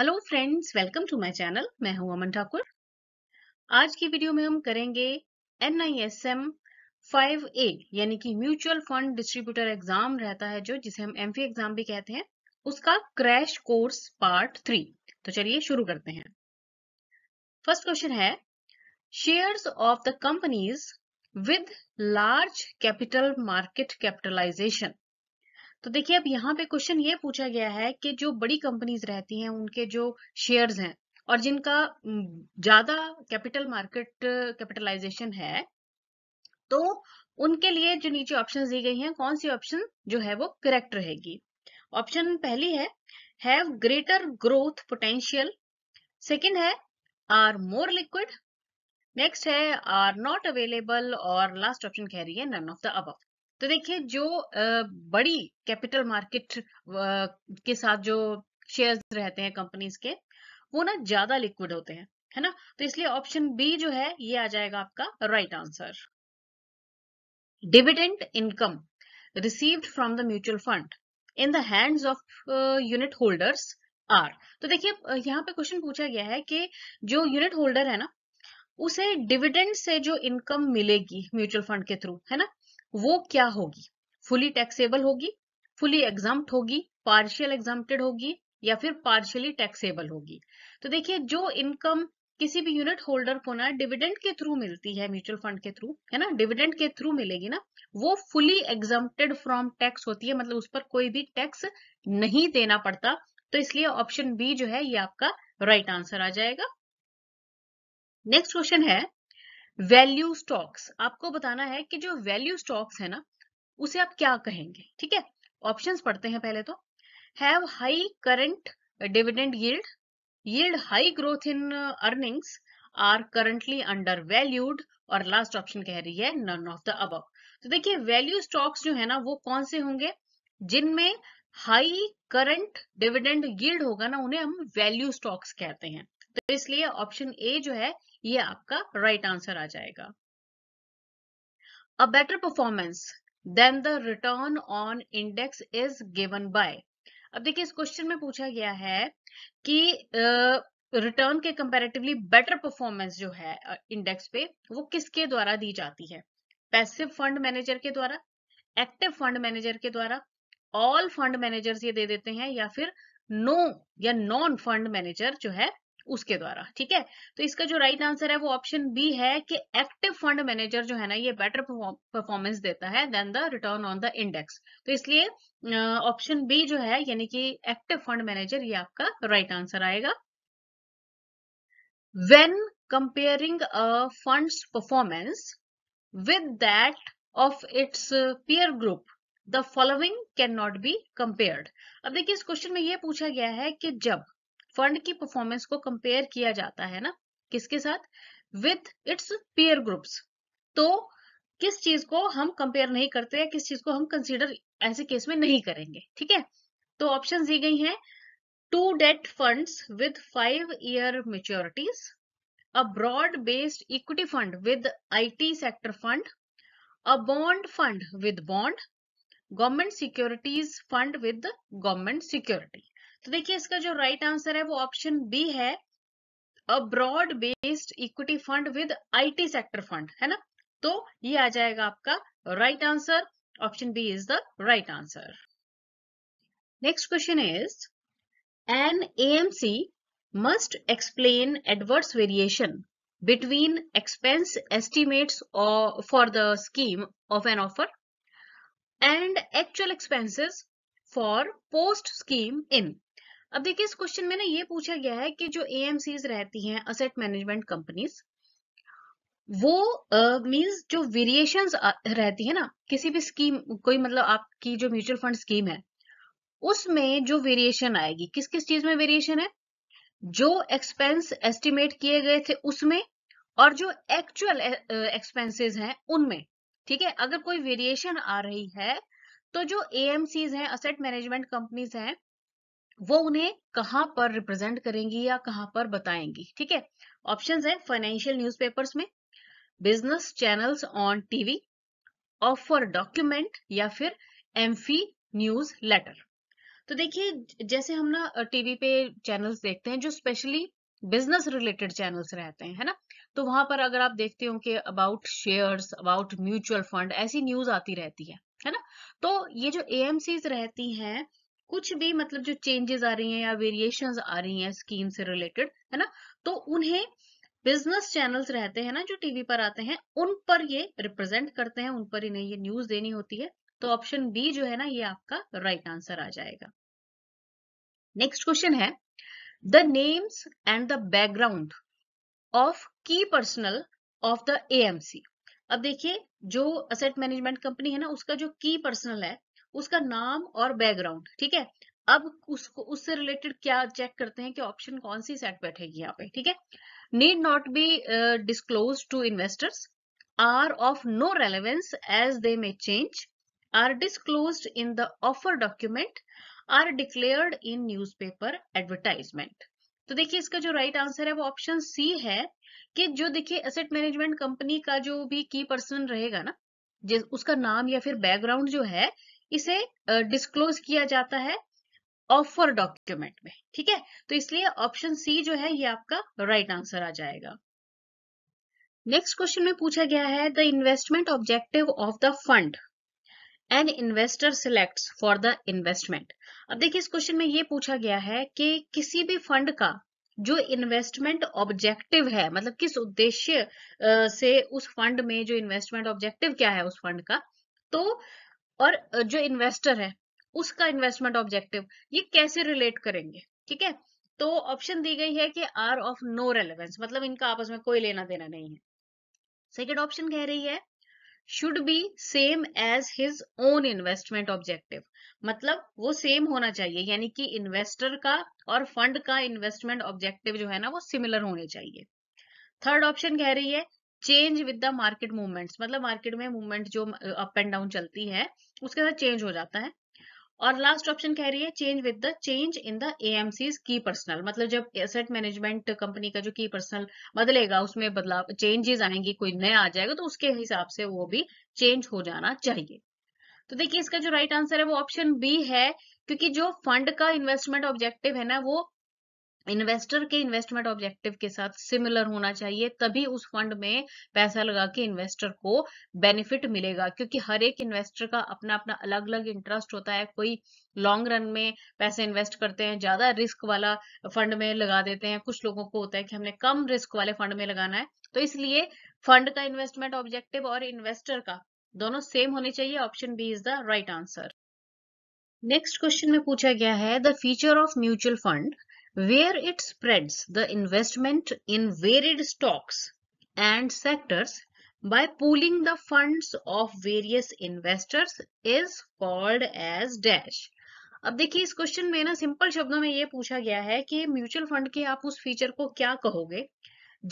Hello friends welcome to my channel मैं हूं अमन ठाकुर आज की वीडियो में हम करेंगे N I S M five A यानी कि म्यूचुअल फंड डिस्ट्रीब्यूटर एग्जाम रहता है जो जिसे हम एम एग्जाम भी कहते हैं उसका क्रैश कोर्स पार्ट थ्री तो चलिए शुरू करते हैं फर्स्ट क्वेश्चन है shares of the companies with large capital market capitalization तो देखिए अब यहाँ पे क्वेश्चन ये पूछा गया है कि जो बड़ी कंपनीज रहती हैं उनके जो शेयर्स हैं और जिनका ज्यादा कैपिटल मार्केट कैपिटलाइजेशन है तो उनके लिए जो नीचे ऑप्शन दी गई हैं कौन सी ऑप्शन जो है वो करेक्ट रहेगी ऑप्शन पहली है have greater growth potential second है आर मोर लिक्विड नेक्स्ट है आर नॉट अवेलेबल और लास्ट ऑप्शन कह रही है नन ऑफ द अब तो देखिए जो बड़ी कैपिटल मार्केट के साथ जो शेयर्स रहते हैं कंपनीज के वो ना ज्यादा लिक्विड होते हैं है ना तो इसलिए ऑप्शन बी जो है ये आ जाएगा आपका right answer dividend income received from the mutual fund in the hands of unit holders are तो देखिए यहाँ पे क्वेश्चन पूछा गया है कि जो यूनिट होल्डर है ना उसे डिविडेंड से जो इनकम मिलेगी म्यूचुअल फंड के थ्रू है ना वो क्या होगी फुली टैक्सेबल होगी फुली एग्जाम होगी पार्शियल एग्जाम होगी या फिर पार्शियली टैक्सेबल होगी तो देखिए जो इनकम किसी भी यूनिट होल्डर को ना डिविडेंड के थ्रू मिलती है म्यूचुअल फंड के थ्रू है ना डिविडेंड के थ्रू मिलेगी ना वो फुली एग्जामेड फ्रॉम टैक्स होती है मतलब उस पर कोई भी टैक्स नहीं देना पड़ता तो इसलिए ऑप्शन बी जो है ये आपका राइट right आंसर आ जाएगा नेक्स्ट क्वेश्चन है वैल्यू स्टॉक्स आपको बताना है कि जो वैल्यू स्टॉक्स है ना उसे आप क्या कहेंगे ठीक है ऑप्शंस पढ़ते हैं पहले तो have high current dividend yield yield high growth in earnings are currently undervalued और लास्ट ऑप्शन कह रही है नन ऑफ द अब तो देखिए वैल्यू स्टॉक्स जो है ना वो कौन से होंगे जिनमें हाई करंट डिविडेंड यील्ड होगा ना उन्हें हम वैल्यू स्टॉक्स कहते हैं तो इसलिए ऑप्शन ए जो है ये आपका राइट right आंसर आ जाएगा a better performance than the return on index is given by अब देखिए इस क्वेश्चन में पूछा गया है कि रिटर्न uh, के कंपैरेटिवली बेटर परफॉर्मेंस जो है इंडेक्स uh, पे वो किसके द्वारा दी जाती है पैसिव फंड मैनेजर के द्वारा एक्टिव फंड मैनेजर के द्वारा ऑल फंड मैनेजर्स ये दे देते हैं या फिर नो no या नॉन फंड मैनेजर जो है उसके द्वारा ठीक है तो इसका जो राइट right आंसर है वो ऑप्शन बी है कि एक्टिव फंड मैनेजर जो है ना ये बेटर परफॉर्मेंस देता है than the return on the index तो इसलिए ऑप्शन बी जो है यानी कि एक्टिव फंड मैनेजर ये आपका राइट right आंसर आएगा when comparing fund performance with that of its peer group the following can not be compared अब देखिए इस क्वेश्चन में यह पूछा गया है कि जब फंड की परफॉर्मेंस को कंपेयर किया जाता है ना किसके साथ विथ इट्स पेयर ग्रुप्स तो किस चीज को हम कंपेयर नहीं करते हैं किस चीज को हम कंसीडर ऐसे केस में नहीं करेंगे ठीक है तो ऑप्शन दी गई हैं two debt funds with five year maturities a broad based equity fund with IT sector fund a bond fund with bond government securities fund with government security तो देखिए इसका जो राइट right आंसर है वो option B है a broad based equity fund with IT sector fund है ना तो ये आ जाएगा आपका right answer option B is the right answer next question is N M C must explain adverse variation between expense estimates for the scheme of an offer and actual expenses for post scheme in अब देखिए इस question में ना ये पूछा गया है कि जो ए रहती हैं असेट मैनेजमेंट कंपनीज वो मीन्स uh, जो वेरिएशन रहती है ना किसी भी स्कीम कोई मतलब आपकी जो म्यूचुअल फंड स्कीम है उसमें जो वेरिएशन आएगी किस किस चीज में वेरिएशन है जो एक्सपेंस एस्टिमेट किए गए थे उसमें और जो एक्चुअल एक्सपेंसेस हैं उनमें ठीक है अगर कोई वेरिएशन आ रही है तो जो एएमसीज हैं असेट मैनेजमेंट कंपनीज हैं वो उन्हें कहाँ पर रिप्रेजेंट करेंगी या कहाँ पर बताएंगी ठीक है ऑप्शंस है फाइनेंशियल न्यूज़पेपर्स में business channels on TV offer document या फिर फी न्यूज लेटर तो देखिए जैसे हम ना टीवी पे चैनल्स देखते हैं जो स्पेशली बिजनेस रिलेटेड चैनल्स रहते हैं है ना तो वहां पर अगर आप देखते हो कि about shares about mutual fund ऐसी न्यूज आती रहती है है ना तो ये जो एएमसीज रहती हैं कुछ भी मतलब जो चेंजेस आ रही हैं या वेरिएशन आ रही हैं स्कीम से रिलेटेड है ना तो उन्हें बिजनेस चैनल्स रहते हैं ना जो टीवी पर आते हैं उन पर ये रिप्रेजेंट करते हैं उन पर इन्हें ये न्यूज देनी होती है तो ऑप्शन बी जो है ना ये आपका राइट right आंसर आ जाएगा नेक्स्ट क्वेश्चन है the names and the background of key personnel of the AMC अब देखिए जो असेट मैनेजमेंट कंपनी है ना उसका जो की पर्सनल है उसका नाम और बैकग्राउंड ठीक है अब उसको उससे रिलेटेड क्या चेक करते हैं कि ऑप्शन कौन सी सेट बैठेगी यहाँ पे ठीक है need not be disclose to investors are of no relevance as they may change are disclose in the offer document are declare in newspaper advertisement तो देखिए इसका जो राइट right आंसर है वो ऑप्शन सी है कि जो देखिए असेट मैनेजमेंट कंपनी का जो भी की पर्सन रहेगा ना जिस उसका नाम या फिर बैकग्राउंड जो है इसे डिस्क्लोज किया जाता है ऑफर डॉक्यूमेंट में ठीक है तो इसलिए ऑप्शन सी जो है ये आपका राइट right आंसर आ जाएगा नेक्स्ट क्वेश्चन में पूछा गया है the investment objective of the fund an investor select for the investment अब देखिए इस क्वेश्चन में ये पूछा गया है कि किसी भी फंड का जो इन्वेस्टमेंट ऑब्जेक्टिव है मतलब किस उद्देश्य से उस फंड में जो इन्वेस्टमेंट ऑब्जेक्टिव क्या है उस फंड का तो और जो इन्वेस्टर है उसका इन्वेस्टमेंट ऑब्जेक्टिव ये कैसे रिलेट करेंगे ठीक है तो ऑप्शन दी गई है कि आर ऑफ नो रेलेवेंस मतलब इनका आपस में कोई लेना देना नहीं है सेकेंड ऑप्शन कह रही है should be same as his own investment objective मतलब वो सेम होना चाहिए यानी कि इन्वेस्टर का और फंड का इन्वेस्टमेंट ऑब्जेक्टिव जो है ना वो सिमिलर होने चाहिए थर्ड ऑप्शन कह रही है change with the market movements मतलब मार्केट में मूवमेंट जो अप एंड डाउन चलती है उसके साथ चेंज हो जाता है और लास्ट ऑप्शन कह रही है change with the change in the AMCs की पर्सनल मतलब जब एसेट मैनेजमेंट कंपनी का जो की पर्सनल बदलेगा उसमें बदलाव चेंजेस आएंगे कोई नया आ जाएगा तो उसके हिसाब से वो भी चेंज हो जाना चाहिए तो देखिए इसका जो राइट right आंसर है वो ऑप्शन बी है क्योंकि जो फंड का इन्वेस्टमेंट ऑब्जेक्टिव है ना वो इन्वेस्टर के इन्वेस्टमेंट ऑब्जेक्टिव के साथ सिमिलर होना चाहिए तभी उस फंड में पैसा लगा के इन्वेस्टर को बेनिफिट मिलेगा क्योंकि हर एक इन्वेस्टर का अपना अपना अलग अलग इंटरेस्ट होता है कोई लॉन्ग रन में पैसे इन्वेस्ट करते हैं ज्यादा रिस्क वाला फंड में लगा देते हैं कुछ लोगों को होता है कि हमने कम रिस्क वाले फंड में लगाना है तो इसलिए फंड का इन्वेस्टमेंट ऑब्जेक्टिव और इन्वेस्टर का दोनों सेम होने चाहिए option B is the right answer next question में पूछा गया है the feature of mutual fund where it spreads the investment in varied stocks and sectors by pooling the funds of various investors is called as dash. अब देखिए इस question में ना simple शब्दों में ये पूछा गया है कि म्यूचुअल फंड के आप उस फीचर को क्या कहोगे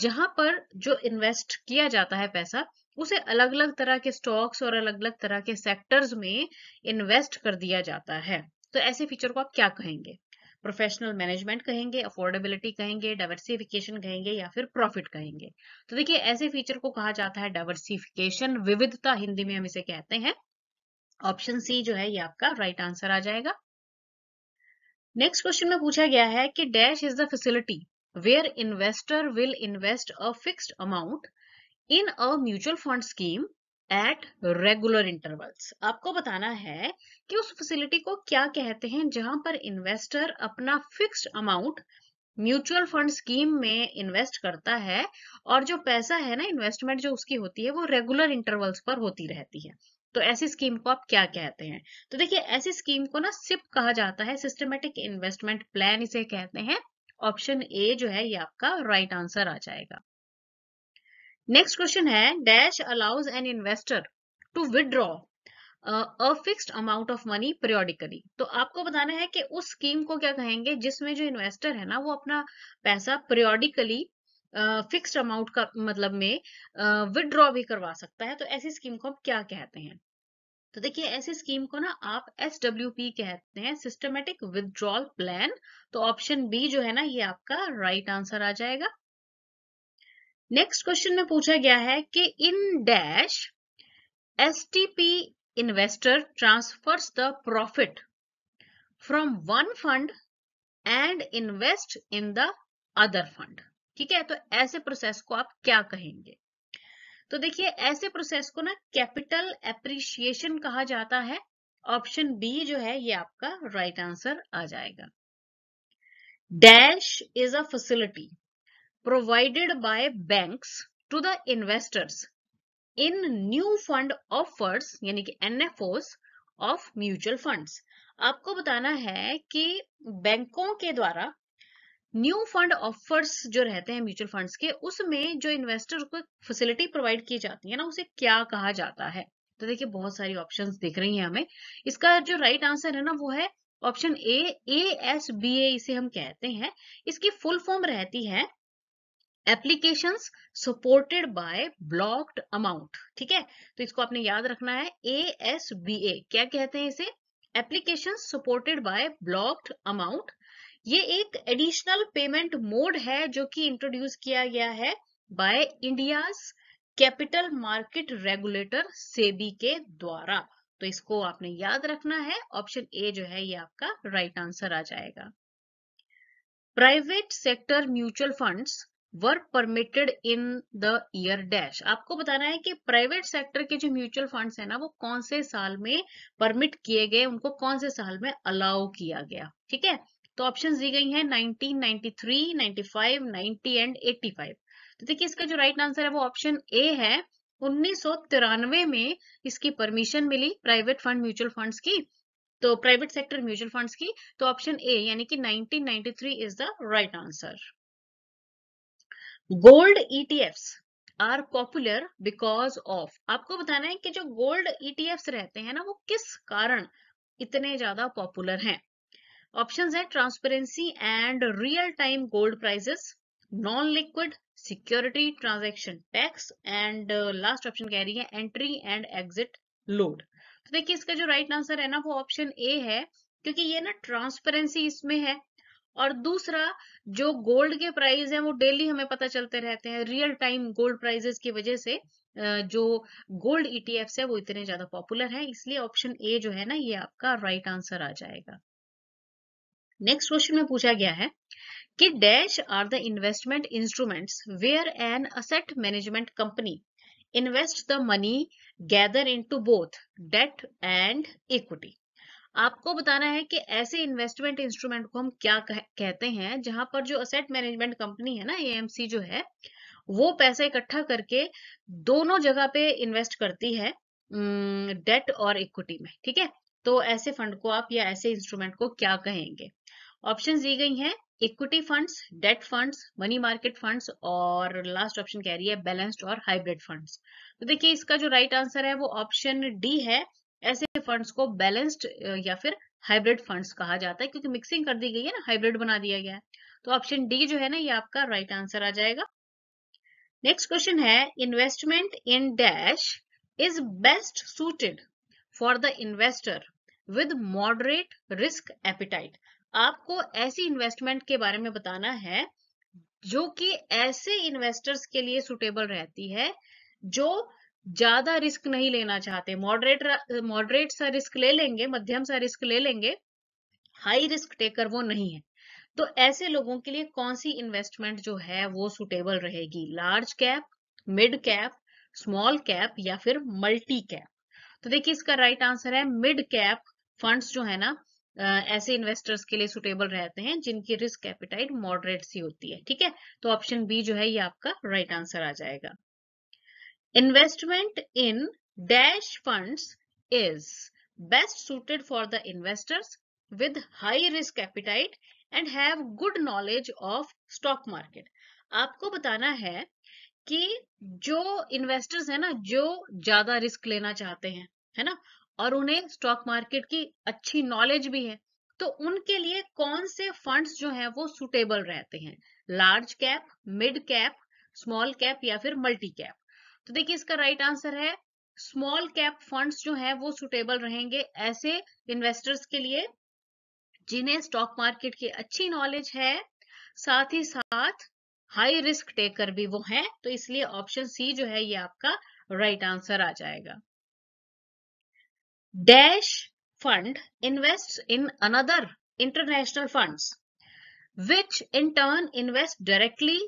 जहां पर जो इन्वेस्ट किया जाता है पैसा उसे अलग अलग तरह के स्टॉक्स और अलग अलग तरह के सेक्टर्स में इन्वेस्ट कर दिया जाता है तो ऐसे फीचर को आप क्या कहेंगे प्रोफेशनल मैनेजमेंट कहेंगे अफोर्डेबिलिटी कहेंगे डाइवर्सिफिकेशन कहेंगे या फिर प्रॉफिट कहेंगे तो देखिए ऐसे फीचर को कहा जाता है डाइवर्सिफिकेशन विविधता हिंदी में हम इसे कहते हैं ऑप्शन सी जो है ये आपका राइट right आंसर आ जाएगा नेक्स्ट क्वेश्चन में पूछा गया है कि dash is the facility where investor will invest a fixed amount in a mutual fund scheme at regular intervals आपको बताना है कि उस फैसिलिटी को क्या कहते हैं जहां पर इन्वेस्टर अपना fixed amount mutual fund scheme में इन्वेस्ट करता है और जो पैसा है ना इन्वेस्टमेंट जो उसकी होती है वो रेगुलर इंटरवल्स पर होती रहती है तो ऐसी स्कीम को आप क्या कहते हैं तो देखिए ऐसी स्कीम को ना सिप कहा जाता है सिस्टमेटिक इन्वेस्टमेंट प्लान इसे कहते हैं ऑप्शन ए जो है ये आपका राइट right आंसर आ जाएगा नेक्स्ट क्वेश्चन है dash allows an investor to withdraw a fixed amount of money periodically तो आपको बताना है कि उस स्कीम को क्या कहेंगे जिसमें जो इन्वेस्टर है ना वो अपना पैसा पीरियोडिकली फिक्स्ड अमाउंट का मतलब में विदड्रॉ uh, भी करवा सकता है तो ऐसी स्कीम को हम क्या कहते हैं तो देखिए ऐसी स्कीम को ना आप एस डब्ल्यू पी कहते हैं सिस्टमेटिक विदड्रॉल प्लान तो ऑप्शन बी जो है ना ये आपका राइट right आंसर आ जाएगा नेक्स्ट क्वेश्चन में पूछा गया है कि in dash STP investor transfers the profit from one fund and invest in the other fund ठीक है तो ऐसे प्रोसेस को आप क्या कहेंगे तो देखिए ऐसे प्रोसेस को ना कैपिटल एप्रिशिएशन कहा जाता है ऑप्शन बी जो है ये आपका राइट right आंसर आ जाएगा dash is a facility provided by banks to the investors in new fund offers यानी कि NFOs of mutual funds आपको बताना है कि बैंकों के द्वारा न्यू फंड ऑफर्स जो रहते हैं म्यूचुअल फंड्स के उसमें जो इन्वेस्टर को फैसिलिटी प्रोवाइड की जाती है ना उसे क्या कहा जाता है तो देखिए बहुत सारी ऑप्शंस दिख रही हैं हमें इसका जो राइट right आंसर है ना वो है option A A S B A इसे हम कहते हैं इसकी फुल फॉर्म रहती है application supported by blocked amount ठीक है तो इसको आपने याद रखना है ए एस बी ए क्या कहते हैं इसे application supported by blocked amount ये एक एडिशनल पेमेंट मोड है जो कि इंट्रोड्यूस किया गया है by India capital market regulator SEBI के द्वारा तो इसको आपने याद रखना है ऑप्शन ए जो है ये आपका राइट right आंसर आ जाएगा private sector mutual funds work permitted in the year dash आपको बताना है कि प्राइवेट सेक्टर के जो म्यूचुअल फंड्स है ना वो कौन से साल में परमिट किए गए उनको कौन से साल में अलाउ किया गया ठीक है तो ऑप्शन दी गई है 19, 95, 90 एंड 85 तो देखिए इसका जो राइट right आंसर है वो ऑप्शन ए है उन्नीस में इसकी परमिशन मिली प्राइवेट फंड म्यूचुअल फंड्स की तो प्राइवेट सेक्टर म्यूचुअल फंड्स की तो ऑप्शन ए यानी कि 1993 is the right answer gold ETF are popular because of आपको बताना है कि जो गोल्ड ईटीएफ e रहते हैं ना वो किस कारण इतने ज्यादा पॉपुलर हैं ऑप्शंस है transparency and real time gold prices non liquid security transaction tax and last option कह रही है एंट्री एंड एग्जिट लोड तो देखिए इसका जो राइट right आंसर है ना वो ऑप्शन ए है क्योंकि ये ना ट्रांसपेरेंसी इसमें है और दूसरा जो गोल्ड के प्राइस हैं वो डेली हमें पता चलते रहते हैं रियल टाइम गोल्ड प्राइजेस की वजह से जो गोल्ड ईटीएफ है वो इतने ज्यादा पॉपुलर है इसलिए ऑप्शन ए जो है ना ये आपका राइट आंसर आ जाएगा नेक्स्ट क्वेश्चन में पूछा गया है कि dash are the investment instruments where an asset management company the money gather in to both debt and equity आपको बताना है कि ऐसे इन्वेस्टमेंट इंस्ट्रूमेंट को हम क्या कह, कहते हैं जहां पर जो असेट मैनेजमेंट कंपनी है ना एएमसी जो है वो पैसा इकट्ठा करके दोनों जगह पे इन्वेस्ट करती है डेट और इक्विटी में ठीक है तो ऐसे फंड को आप या ऐसे इंस्ट्रूमेंट को क्या कहेंगे ऑप्शन दी गई हैं equity funds debt funds money market funds और लास्ट ऑप्शन कह रही है बैलेंस्ड और हाइब्रिड फंड्स तो देखिए इसका जो राइट right आंसर है वो ऑप्शन डी है ऐसे फंड्स को बैलेंस्ड या फिर हाइब्रिड फंड्स कहा जाता है क्योंकि मिक्सिंग कर दी गई है ना हाइब्रिड बना दिया गया है तो ऑप्शन डी जो है ना ये आपका राइट right आंसर आ जाएगा नेक्स्ट क्वेश्चन है investment in dash is best suited for the investor with moderate risk appetite आपको ऐसी इन्वेस्टमेंट के बारे में बताना है जो कि ऐसे इन्वेस्टर्स के लिए सुटेबल रहती है जो ज्यादा रिस्क नहीं लेना चाहते मॉडरेट मॉडरेट सा रिस्क ले लेंगे मध्यम सा रिस्क ले लेंगे हाई रिस्क टेकर वो नहीं है तो ऐसे लोगों के लिए कौन सी इन्वेस्टमेंट जो है वो सुटेबल रहेगी large cap mid cap small cap या फिर मल्टी कैप तो देखिए इसका राइट right आंसर है मिड कैप फंड्स जो है ना ऐसे इन्वेस्टर्स के लिए सुटेबल रहते हैं जिनकी रिस्क कैपिटाइट मॉडरेट सी होती है ठीक है तो ऑप्शन बी जो है ये आपका राइट right आंसर आ जाएगा Investment in Dash funds is best suited for the investors with high risk appetite and have good knowledge of stock market आपको बताना है कि जो इन्वेस्टर्स है ना जो ज्यादा रिस्क लेना चाहते हैं है ना और उन्हें स्टॉक मार्केट की अच्छी नॉलेज भी है तो उनके लिए कौन से फंड्स जो हैं वो सुटेबल रहते हैं large cap mid cap small cap या फिर मल्टी कैप तो देखिए इसका राइट right आंसर है स्मॉल कैप फंड्स जो है वो सुटेबल रहेंगे ऐसे इन्वेस्टर्स के लिए जिन्हें स्टॉक मार्केट की अच्छी नॉलेज है साथ ही साथ हाई रिस्क टेकर भी वो है तो इसलिए ऑप्शन सी जो है ये आपका राइट right आंसर आ जाएगा dash fund invest in another international funds which in turn invest directly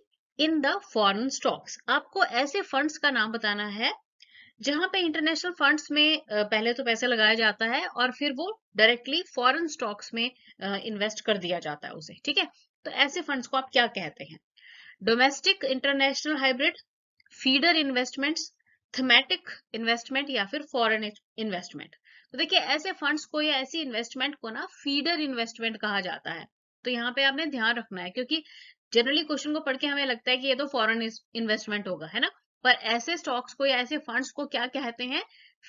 in the foreign stocks आपको ऐसे फंड्स का नाम बताना है जहां पे इंटरनेशनल फंड्स में पहले तो पैसा लगाया जाता है और फिर वो डायरेक्टली फॉरेन स्टॉक्स में इन्वेस्ट कर दिया जाता है उसे ठीक है तो ऐसे फंड्स को आप क्या कहते हैं domestic international hybrid feeder investments thematic investment या फिर फॉरेन इन्वेस्टमेंट तो देखिए ऐसे फंड्स को या ऐसी इन्वेस्टमेंट को ना फीडर इन्वेस्टमेंट कहा जाता है तो यहाँ पे आपने ध्यान रखना है क्योंकि जनरली क्वेश्चन को पढ़ के हमें लगता है कि ये तो फॉरेन इन्वेस्टमेंट होगा है ना पर ऐसे स्टॉक्स को या ऐसे फंड्स को क्या कहते हैं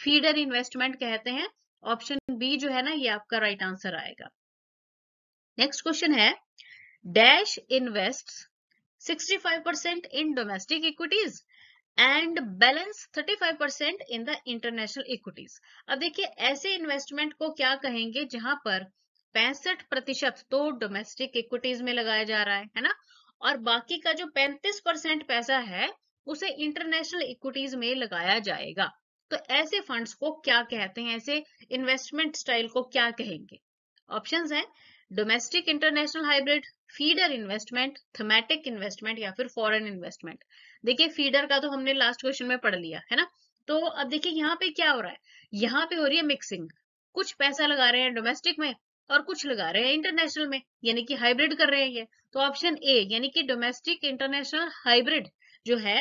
फीडर इन्वेस्टमेंट कहते हैं ऑप्शन बी जो है ना ये आपका राइट right आंसर आएगा नेक्स्ट क्वेश्चन है dash invest 65% in domestic equities and balance 35% in the international equities अब देखिए ऐसे इन्वेस्टमेंट को क्या कहेंगे जहां पर पैंसठ प्रतिशत तो डोमेस्टिक इक्विटीज में लगाया जा रहा है है ना और बाकी का जो 35 परसेंट पैसा है उसे इंटरनेशनल इक्विटीज में लगाया जाएगा तो ऐसे फंड्स को क्या कहते हैं ऐसे इन्वेस्टमेंट स्टाइल को क्या कहेंगे ऑप्शन है domestic international hybrid feeder investment thematic investment या फिर फॉरेन इन्वेस्टमेंट देखिए फीडर का तो हमने लास्ट क्वेश्चन में पढ़ लिया है ना तो अब देखिए यहाँ पे क्या हो रहा है यहाँ पे हो रही है मिक्सिंग कुछ पैसा लगा रहे हैं डोमेस्टिक में और कुछ लगा रहे हैं इंटरनेशनल में यानी कि हाइब्रिड कर रहे हैं ये तो ऑप्शन ए यानी कि डोमेस्टिक इंटरनेशनल हाइब्रिड जो है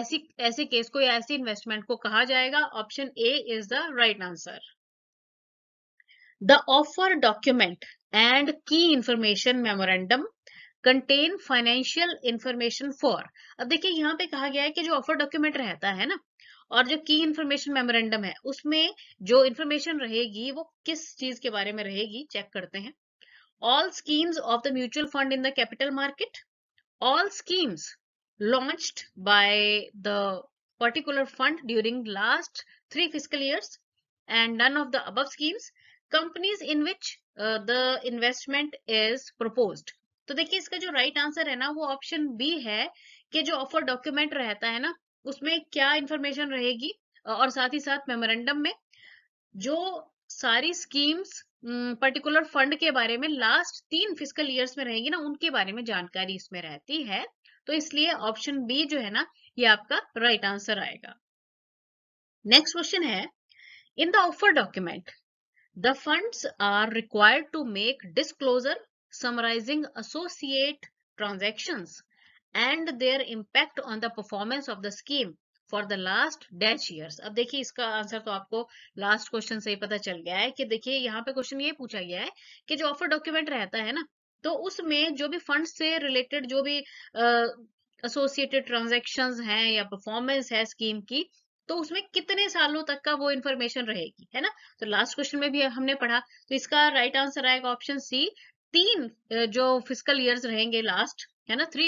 ऐसी ऐसे केस को या ऐसी इन्वेस्टमेंट को कहा जाएगा option A is the right answer the offer document and key information memorandum contain financial information for अब देखिए यहाँ पे कहा गया है कि जो ऑफर डॉक्यूमेंट रहता है ना और जो की इन्फॉर्मेशन मेमोरेंडम है उसमें जो इन्फॉर्मेशन रहेगी वो किस चीज के बारे में रहेगी चेक करते हैं all schemes of the mutual fund in the capital market all schemes launch by the particular fund during last three physical years and none of the अब schemes companies in which the investment is propose तो देखिए इसका जो right right answer है ना वो option B है कि जो ऑफर डॉक्यूमेंट रहता है ना उसमें क्या इंफॉर्मेशन रहेगी और साथ ही साथ मेमोरेंडम में जो सारी स्कीम्स पर्टिकुलर फंड के बारे में लास्ट तीन फिजिकल ईयर्स में रहेगी ना उनके बारे में जानकारी इसमें रहती है तो इसलिए ऑप्शन बी जो है ना ये आपका राइट right आंसर आएगा नेक्स्ट क्वेश्चन है in the offer document the funds are required to make disclosure summarising associate transactions and their impact on the performance of the scheme for the last dash years अब देखिए इसका answer तो आपको last question से ही पता चल गया है कि देखिए यहाँ पे क्वेश्चन ये पूछा गया है कि जो ऑफर डॉक्यूमेंट रहता है ना तो उसमें जो भी फंड से रिलेटेड जो भी एसोसिएटेड ट्रांजेक्शन हैं या परफॉर्मेंस है स्कीम की तो उसमें कितने सालों तक का वो इन्फॉर्मेशन रहेगी है ना तो लास्ट क्वेश्चन में भी हमने पढ़ा तो इसका राइट आंसर आएगा ऑप्शन सी तीन जो फिजिकल ईयर्स रहेंगे लास्ट है ना थ्री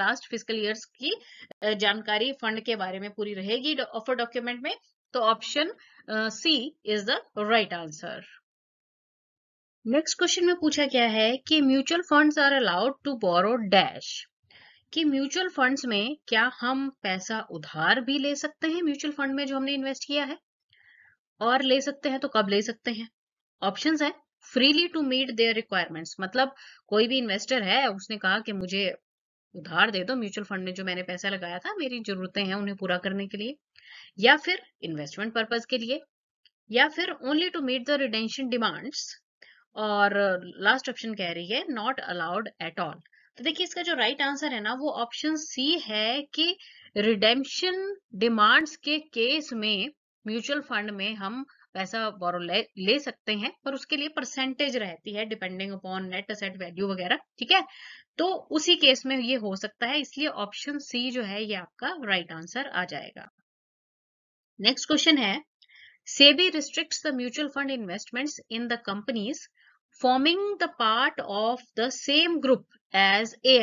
लास्ट फिजिकल ईयर्स की uh, जानकारी फंड के बारे में पूरी रहेगी ऑफर डॉक्यूमेंट में तो option C is the right answer next question में पूछा गया है कि mutual funds are allowed to borrow dash कि म्यूचुअल फंड्स में क्या हम पैसा उधार भी ले सकते हैं म्यूचुअल फंड में जो हमने इन्वेस्ट किया है और ले सकते हैं तो कब ले सकते हैं ऑप्शंस है freely to meet their requirements मतलब कोई भी इन्वेस्टर है उसने कहा कि मुझे उधार दे दो म्यूचुअल फंड ने जो मैंने पैसा लगाया था मेरी जरूरतें हैं उन्हें पूरा करने के लिए या फिर इन्वेस्टमेंट पर्पज के लिए या फिर only to meet the retention demands और लास्ट ऑप्शन कह रही है नॉट अलाउड एट ऑल तो देखिए इसका जो राइट right आंसर है ना वो ऑप्शन सी है कि रिडेम्पशन डिमांड्स के केस में म्यूचुअल फंड में हम पैसा बोरो ले, ले सकते हैं पर उसके लिए परसेंटेज रहती है depending upon net asset value वगैरह ठीक है तो उसी केस में ये हो सकता है इसलिए ऑप्शन सी जो है ये आपका राइट right आंसर आ जाएगा नेक्स्ट क्वेश्चन है SEBI restrict the mutual fund investment in the companies forming the part of the same group as a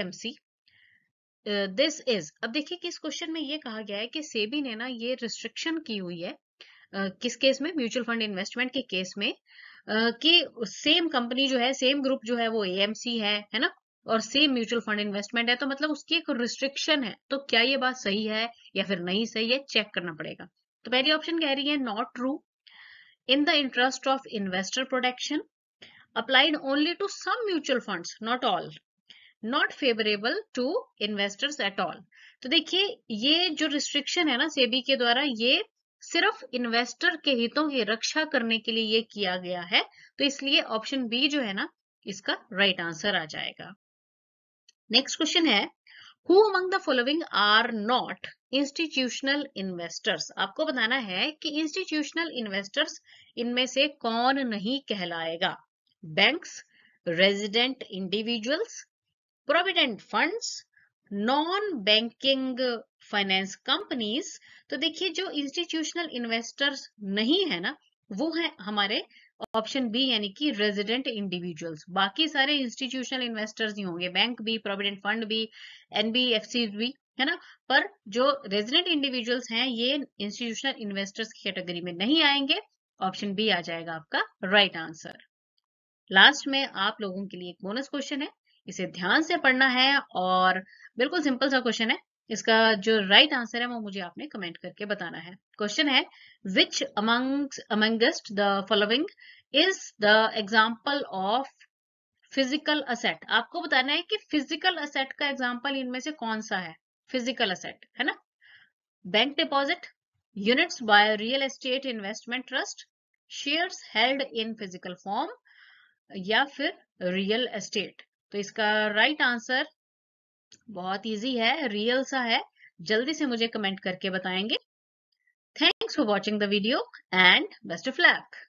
this is अब देखिए कि इस क्वेश्चन में ये कहा गया है कि सेबी ने ना ये रिस्ट्रिक्शन की हुई है किस केस में म्यूचुअल फंड इन्वेस्टमेंट के केस में कि सेम कंपनी जो है सेम ग्रुप जो है वो ए है है ना और सेम म्यूचुअल फंड इन्वेस्टमेंट है तो मतलब उसकी एक रिस्ट्रिक्शन है तो क्या ये बात सही है या फिर नहीं सही है चेक करना पड़ेगा तो पहली ऑप्शन कह रही है not true in the interest of investor protection applied only to some mutual fund not all not favourable to investors at all तो देखिए ये जो रिस्ट्रिक्शन है ना सेबी के द्वारा ये सिर्फ इन्वेस्टर के हितों की रक्षा करने के लिए ये किया गया है तो इसलिए ऑप्शन बी जो है ना इसका राइट आंसर आ जाएगा नेक्स्ट क्वेश्चन है who among the following are not institutional investors आपको बताना है कि इंस्टीट्यूशनल इन्वेस्टर्स इनमें से कौन नहीं कहलाएगा banks resident individuals provident funds non banking finance companies तो देखिए जो इंस्टीट्यूशनल इन्वेस्टर्स नहीं है ना वो है हमारे ऑप्शन बी यानी कि रेजिडेंट इंडिविजुअल्स बाकी सारे इंस्टीट्यूशनल इन्वेस्टर्स ही होंगे बैंक भी प्रोविडेंट फंड भी एनबीएफसी भी है ना पर जो रेजिडेंट इंडिविजुअल्स हैं ये इंस्टीट्यूशनल इन्वेस्टर्स की कैटेगरी में नहीं आएंगे ऑप्शन बी आ जाएगा आपका राइट right आंसर लास्ट में आप लोगों के लिए एक बोनस क्वेश्चन है इसे ध्यान से पढ़ना है और बिल्कुल सिंपल सा क्वेश्चन है इसका जो राइट right आंसर है वो मुझे आपने कमेंट करके बताना है क्वेश्चन है which among amongst the following is the example of physical asset आपको बताना है कि फिजिकल असेट का एग्जाम्पल इनमें से कौन सा है फिजिकल असेट है ना bank deposit units by real estate investment trust shares held in physical form या फिर रियल एस्टेट तो इसका राइट right आंसर बहुत इजी है रियल सा है जल्दी से मुझे कमेंट करके बताएंगे thanks for watching the video and best of luck